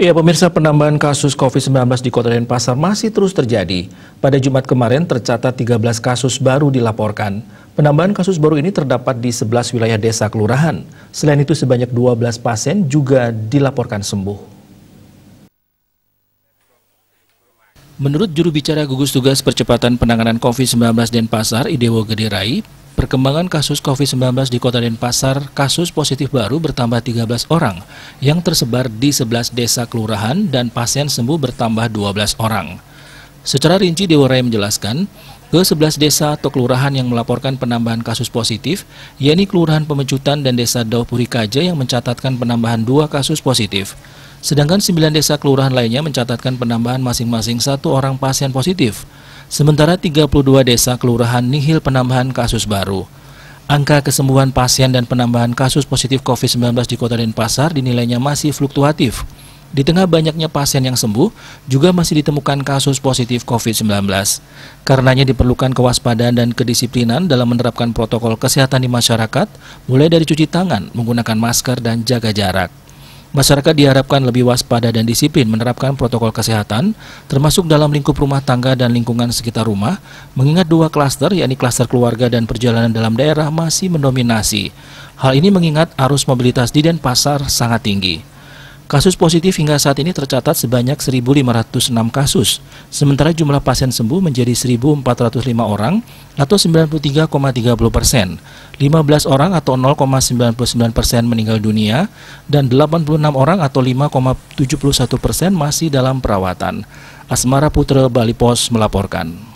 Ya, pemirsa penambahan kasus COVID-19 di Kota Denpasar masih terus terjadi. Pada Jumat kemarin tercatat 13 kasus baru dilaporkan. Penambahan kasus baru ini terdapat di 11 wilayah desa kelurahan. Selain itu sebanyak 12 pasien juga dilaporkan sembuh. Menurut juru bicara gugus tugas percepatan penanganan COVID-19 Denpasar, Idewo Gederai, Perkembangan kasus COVID-19 di Kota Denpasar, kasus positif baru bertambah 13 orang yang tersebar di 11 desa kelurahan dan pasien sembuh bertambah 12 orang. Secara rinci Dewa Raya menjelaskan, ke-11 desa atau kelurahan yang melaporkan penambahan kasus positif, yakni Kelurahan Pemecutan dan Desa Daupuri Kaja yang mencatatkan penambahan 2 kasus positif. Sedangkan 9 desa kelurahan lainnya mencatatkan penambahan masing-masing satu orang pasien positif. Sementara 32 desa kelurahan nihil penambahan kasus baru. Angka kesembuhan pasien dan penambahan kasus positif COVID-19 di kota Denpasar dinilainya masih fluktuatif. Di tengah banyaknya pasien yang sembuh, juga masih ditemukan kasus positif COVID-19. Karenanya diperlukan kewaspadaan dan kedisiplinan dalam menerapkan protokol kesehatan di masyarakat, mulai dari cuci tangan, menggunakan masker, dan jaga jarak. Masyarakat diharapkan lebih waspada dan disiplin menerapkan protokol kesehatan, termasuk dalam lingkup rumah tangga dan lingkungan sekitar rumah, mengingat dua klaster, yakni klaster keluarga dan perjalanan dalam daerah masih mendominasi. Hal ini mengingat arus mobilitas di Denpasar sangat tinggi. Kasus positif hingga saat ini tercatat sebanyak 1.506 kasus, sementara jumlah pasien sembuh menjadi 1.405 orang atau 93,30 persen, 15 orang atau 0,99 persen meninggal dunia, dan 86 orang atau 5,71 persen masih dalam perawatan. Asmara Putra Bali Pos melaporkan.